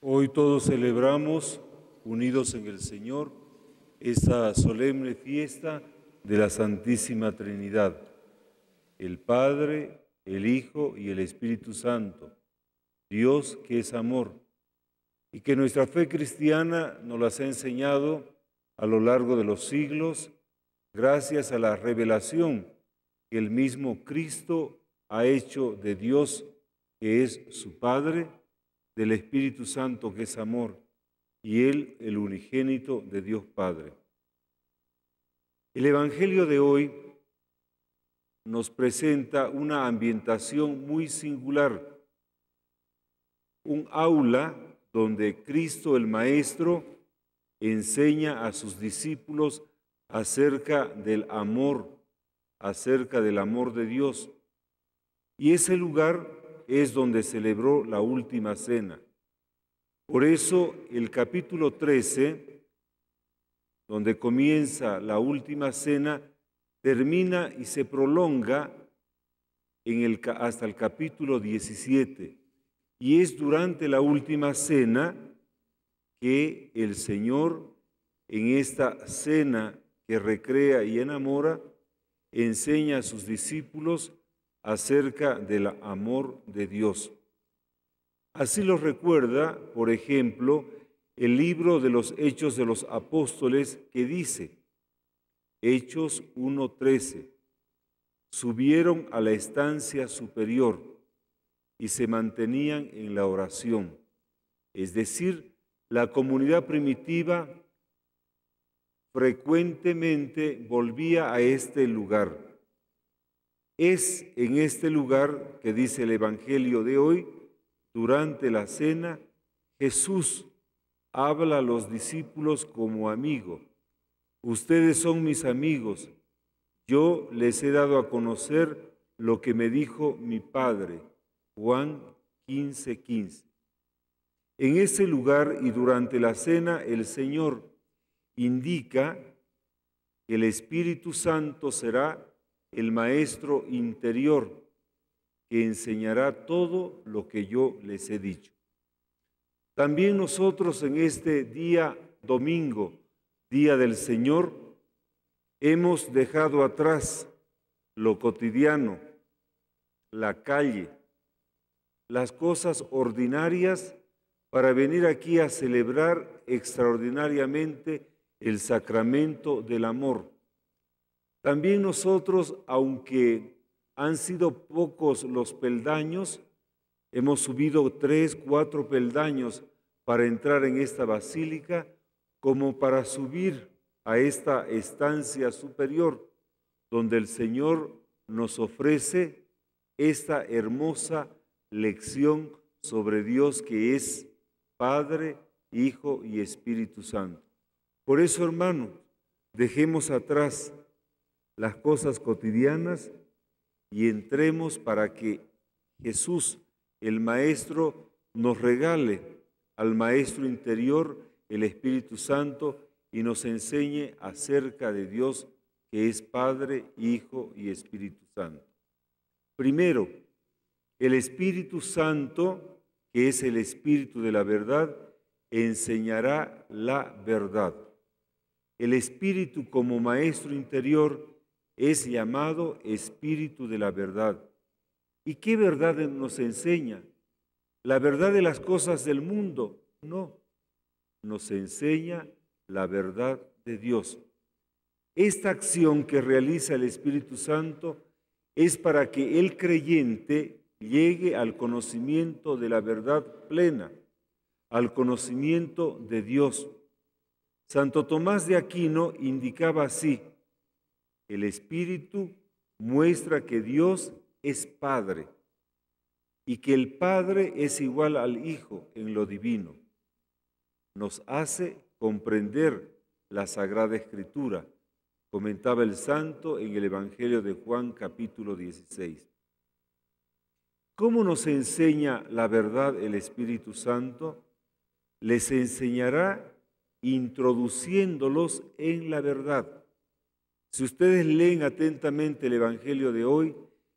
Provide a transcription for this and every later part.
Hoy todos celebramos, unidos en el Señor, esa solemne fiesta de la Santísima Trinidad, el Padre, el Hijo y el Espíritu Santo, Dios que es amor, y que nuestra fe cristiana nos las ha enseñado a lo largo de los siglos gracias a la revelación que el mismo Cristo ha hecho de Dios, que es su Padre, del Espíritu Santo que es amor, y Él el unigénito de Dios Padre. El Evangelio de hoy nos presenta una ambientación muy singular, un aula donde Cristo el Maestro enseña a sus discípulos acerca del amor, acerca del amor de Dios. Y ese lugar es donde celebró la última cena. Por eso el capítulo 13, donde comienza la última cena, termina y se prolonga hasta el capítulo 17. Y es durante la última cena que el Señor, en esta cena que recrea y enamora, enseña a sus discípulos acerca del amor de Dios. Así lo recuerda, por ejemplo, el libro de los Hechos de los Apóstoles que dice, Hechos 1.13, subieron a la estancia superior y se mantenían en la oración, es decir, la comunidad primitiva frecuentemente volvía a este lugar es en este lugar que dice el Evangelio de hoy, durante la cena, Jesús habla a los discípulos como amigo. Ustedes son mis amigos. Yo les he dado a conocer lo que me dijo mi Padre. Juan 15:15. 15. En ese lugar y durante la cena el Señor indica que el Espíritu Santo será el maestro interior que enseñará todo lo que yo les he dicho. También nosotros en este día domingo, día del Señor, hemos dejado atrás lo cotidiano, la calle, las cosas ordinarias para venir aquí a celebrar extraordinariamente el sacramento del amor también nosotros, aunque han sido pocos los peldaños, hemos subido tres, cuatro peldaños para entrar en esta basílica como para subir a esta estancia superior donde el Señor nos ofrece esta hermosa lección sobre Dios que es Padre, Hijo y Espíritu Santo. Por eso, hermano, dejemos atrás las cosas cotidianas y entremos para que Jesús, el Maestro, nos regale al Maestro interior el Espíritu Santo y nos enseñe acerca de Dios que es Padre, Hijo y Espíritu Santo. Primero, el Espíritu Santo, que es el Espíritu de la verdad, enseñará la verdad. El Espíritu como Maestro interior es llamado Espíritu de la verdad. ¿Y qué verdad nos enseña? ¿La verdad de las cosas del mundo? No, nos enseña la verdad de Dios. Esta acción que realiza el Espíritu Santo es para que el creyente llegue al conocimiento de la verdad plena, al conocimiento de Dios. Santo Tomás de Aquino indicaba así, el Espíritu muestra que Dios es Padre y que el Padre es igual al Hijo en lo divino. Nos hace comprender la Sagrada Escritura, comentaba el santo en el Evangelio de Juan capítulo 16. ¿Cómo nos enseña la verdad el Espíritu Santo? Les enseñará introduciéndolos en la verdad. Si ustedes leen atentamente el Evangelio de hoy,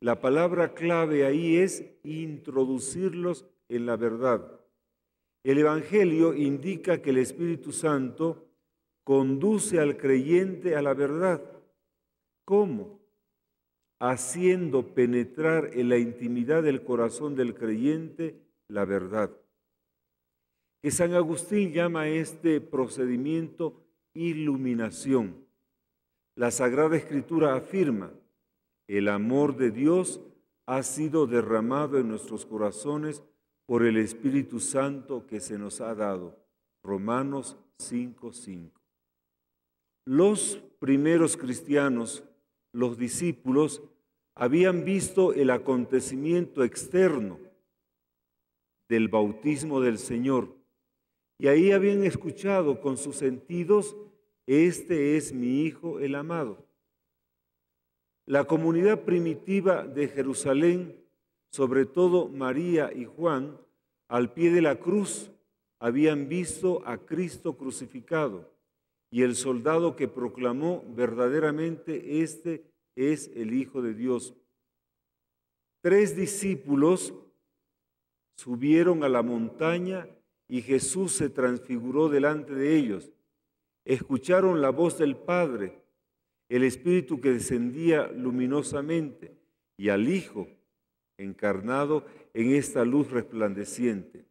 la palabra clave ahí es introducirlos en la verdad. El Evangelio indica que el Espíritu Santo conduce al creyente a la verdad. ¿Cómo? Haciendo penetrar en la intimidad del corazón del creyente la verdad. Que San Agustín llama a este procedimiento iluminación. La Sagrada Escritura afirma, el amor de Dios ha sido derramado en nuestros corazones por el Espíritu Santo que se nos ha dado. Romanos 5:5. Los primeros cristianos, los discípulos, habían visto el acontecimiento externo del bautismo del Señor y ahí habían escuchado con sus sentidos este es mi Hijo el amado. La comunidad primitiva de Jerusalén, sobre todo María y Juan, al pie de la cruz, habían visto a Cristo crucificado y el soldado que proclamó verdaderamente, este es el Hijo de Dios. Tres discípulos subieron a la montaña y Jesús se transfiguró delante de ellos escucharon la voz del Padre, el Espíritu que descendía luminosamente, y al Hijo encarnado en esta luz resplandeciente.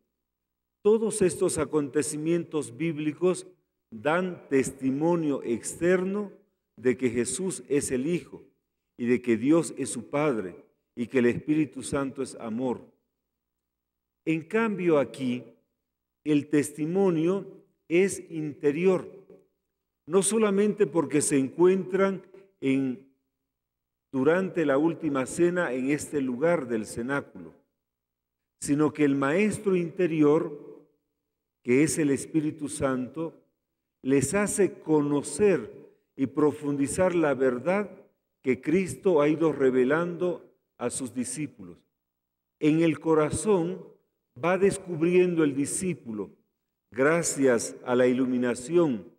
Todos estos acontecimientos bíblicos dan testimonio externo de que Jesús es el Hijo y de que Dios es su Padre y que el Espíritu Santo es amor. En cambio aquí, el testimonio es interior no solamente porque se encuentran en, durante la última cena en este lugar del cenáculo, sino que el Maestro interior, que es el Espíritu Santo, les hace conocer y profundizar la verdad que Cristo ha ido revelando a sus discípulos. En el corazón va descubriendo el discípulo, gracias a la iluminación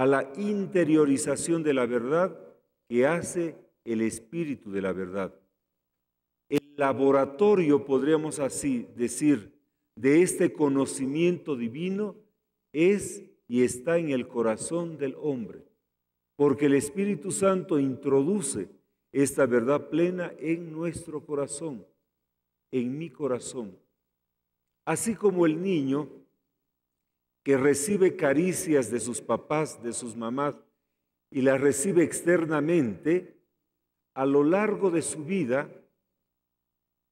a la interiorización de la verdad que hace el espíritu de la verdad. El laboratorio, podríamos así decir, de este conocimiento divino es y está en el corazón del hombre, porque el Espíritu Santo introduce esta verdad plena en nuestro corazón, en mi corazón. Así como el niño que recibe caricias de sus papás, de sus mamás, y las recibe externamente, a lo largo de su vida,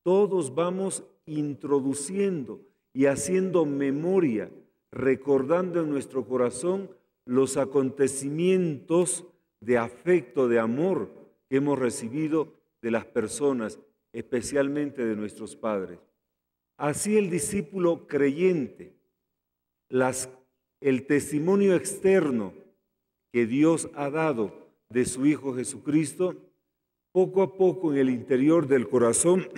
todos vamos introduciendo y haciendo memoria, recordando en nuestro corazón los acontecimientos de afecto, de amor que hemos recibido de las personas, especialmente de nuestros padres. Así el discípulo creyente, el testimonio externo que Dios ha dado de su Hijo Jesucristo, poco a poco en el interior del corazón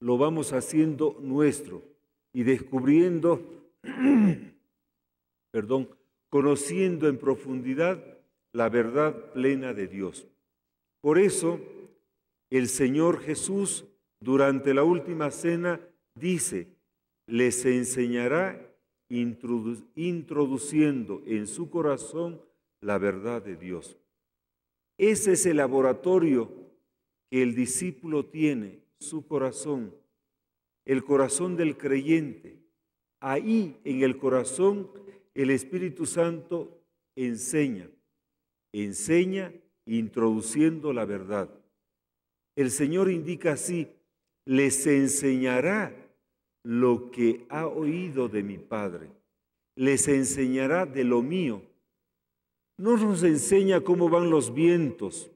lo vamos haciendo nuestro y descubriendo, perdón, conociendo en profundidad la verdad plena de Dios. Por eso, el Señor Jesús durante la última cena dice, les enseñará introduciendo en su corazón la verdad de Dios. Ese es el laboratorio que el discípulo tiene, su corazón, el corazón del creyente. Ahí en el corazón el Espíritu Santo enseña, enseña introduciendo la verdad. El Señor indica así, les enseñará lo que ha oído de mi Padre. Les enseñará de lo mío. No nos enseña cómo van los vientos.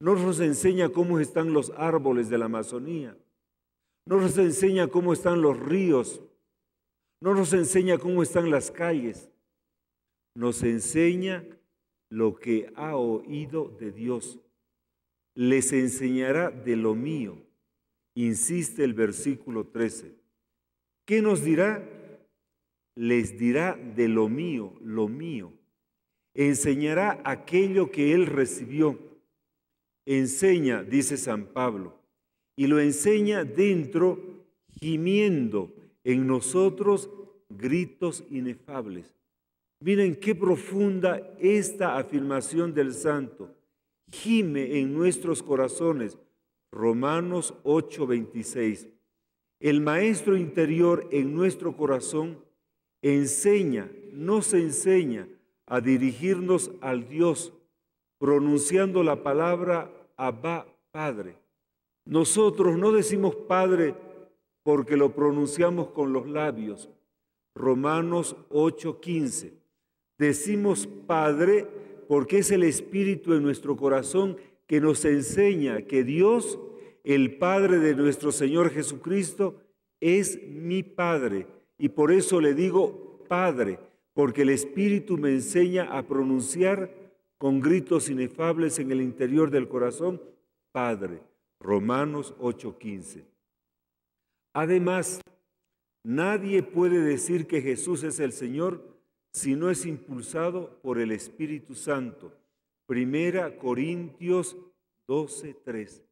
No nos enseña cómo están los árboles de la Amazonía. No nos enseña cómo están los ríos. No nos enseña cómo están las calles. Nos enseña lo que ha oído de Dios. Les enseñará de lo mío, insiste el versículo 13. ¿Qué nos dirá? Les dirá de lo mío, lo mío. Enseñará aquello que él recibió. Enseña, dice San Pablo, y lo enseña dentro, gimiendo en nosotros gritos inefables. Miren qué profunda esta afirmación del santo. Gime en nuestros corazones. Romanos 8:26. El maestro interior en nuestro corazón enseña, nos enseña a dirigirnos al Dios, pronunciando la palabra Abba Padre. Nosotros no decimos Padre porque lo pronunciamos con los labios. Romanos 8:15. Decimos Padre porque es el Espíritu en nuestro corazón que nos enseña que Dios el Padre de nuestro Señor Jesucristo, es mi Padre. Y por eso le digo Padre, porque el Espíritu me enseña a pronunciar con gritos inefables en el interior del corazón, Padre. Romanos 8:15. Además, nadie puede decir que Jesús es el Señor si no es impulsado por el Espíritu Santo. Primera Corintios 12:3.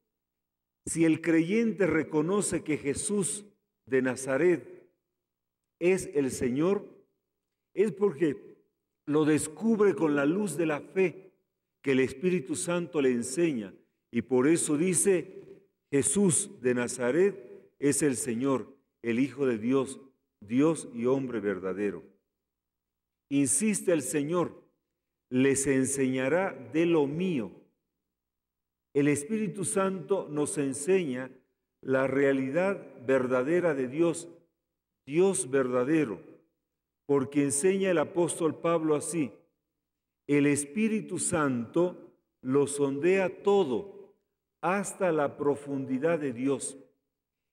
Si el creyente reconoce que Jesús de Nazaret es el Señor, es porque lo descubre con la luz de la fe que el Espíritu Santo le enseña. Y por eso dice, Jesús de Nazaret es el Señor, el Hijo de Dios, Dios y hombre verdadero. Insiste el Señor, les enseñará de lo mío el Espíritu Santo nos enseña la realidad verdadera de Dios, Dios verdadero, porque enseña el apóstol Pablo así, el Espíritu Santo lo sondea todo hasta la profundidad de Dios.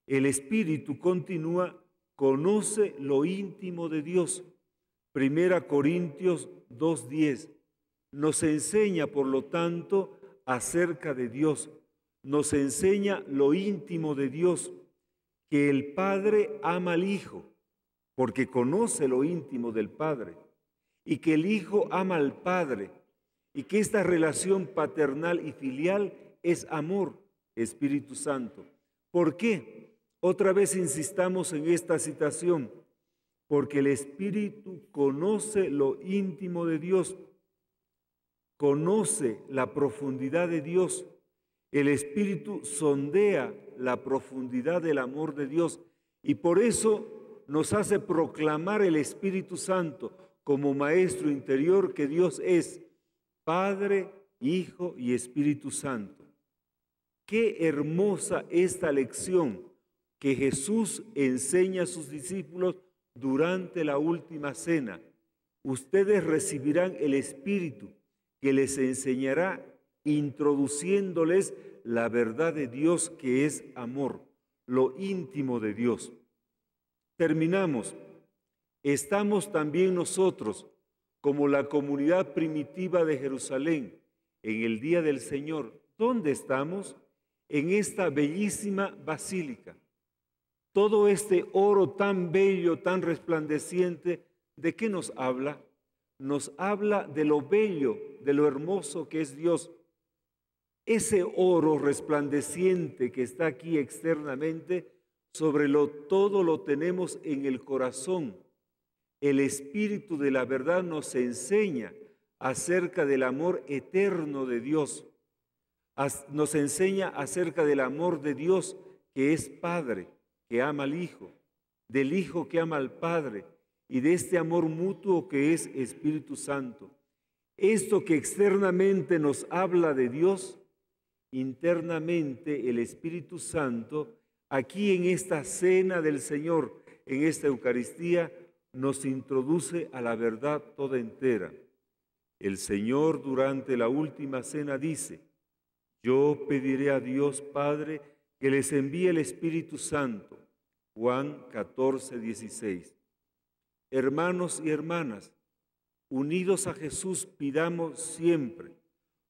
El Espíritu continúa, conoce lo íntimo de Dios. Primera Corintios 2.10. Nos enseña, por lo tanto, acerca de Dios, nos enseña lo íntimo de Dios, que el Padre ama al Hijo, porque conoce lo íntimo del Padre, y que el Hijo ama al Padre, y que esta relación paternal y filial es amor, Espíritu Santo. ¿Por qué? Otra vez insistamos en esta citación, porque el Espíritu conoce lo íntimo de Dios conoce la profundidad de Dios. El Espíritu sondea la profundidad del amor de Dios y por eso nos hace proclamar el Espíritu Santo como Maestro interior que Dios es Padre, Hijo y Espíritu Santo. Qué hermosa esta lección que Jesús enseña a sus discípulos durante la última cena. Ustedes recibirán el Espíritu que les enseñará introduciéndoles la verdad de Dios que es amor, lo íntimo de Dios. Terminamos. Estamos también nosotros, como la comunidad primitiva de Jerusalén, en el día del Señor. ¿Dónde estamos? En esta bellísima basílica. Todo este oro tan bello, tan resplandeciente, ¿de qué nos habla? nos habla de lo bello, de lo hermoso que es Dios. Ese oro resplandeciente que está aquí externamente, sobre lo todo lo tenemos en el corazón. El Espíritu de la verdad nos enseña acerca del amor eterno de Dios. Nos enseña acerca del amor de Dios que es Padre, que ama al Hijo, del Hijo que ama al Padre, y de este amor mutuo que es Espíritu Santo. Esto que externamente nos habla de Dios, internamente el Espíritu Santo, aquí en esta cena del Señor, en esta Eucaristía, nos introduce a la verdad toda entera. El Señor durante la última cena dice, yo pediré a Dios Padre que les envíe el Espíritu Santo. Juan 14, 16. Hermanos y hermanas, unidos a Jesús pidamos siempre,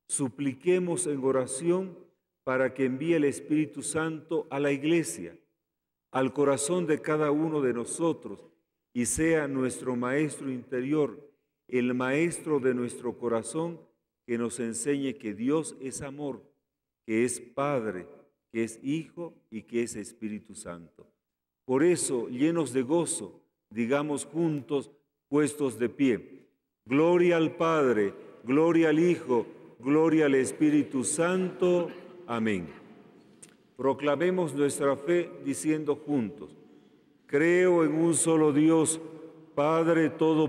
supliquemos en oración para que envíe el Espíritu Santo a la iglesia, al corazón de cada uno de nosotros y sea nuestro Maestro interior, el Maestro de nuestro corazón, que nos enseñe que Dios es amor, que es Padre, que es Hijo y que es Espíritu Santo. Por eso, llenos de gozo, digamos juntos, puestos de pie. Gloria al Padre, gloria al Hijo, gloria al Espíritu Santo. Amén. Proclamemos nuestra fe diciendo juntos, creo en un solo Dios, Padre Todopoderoso.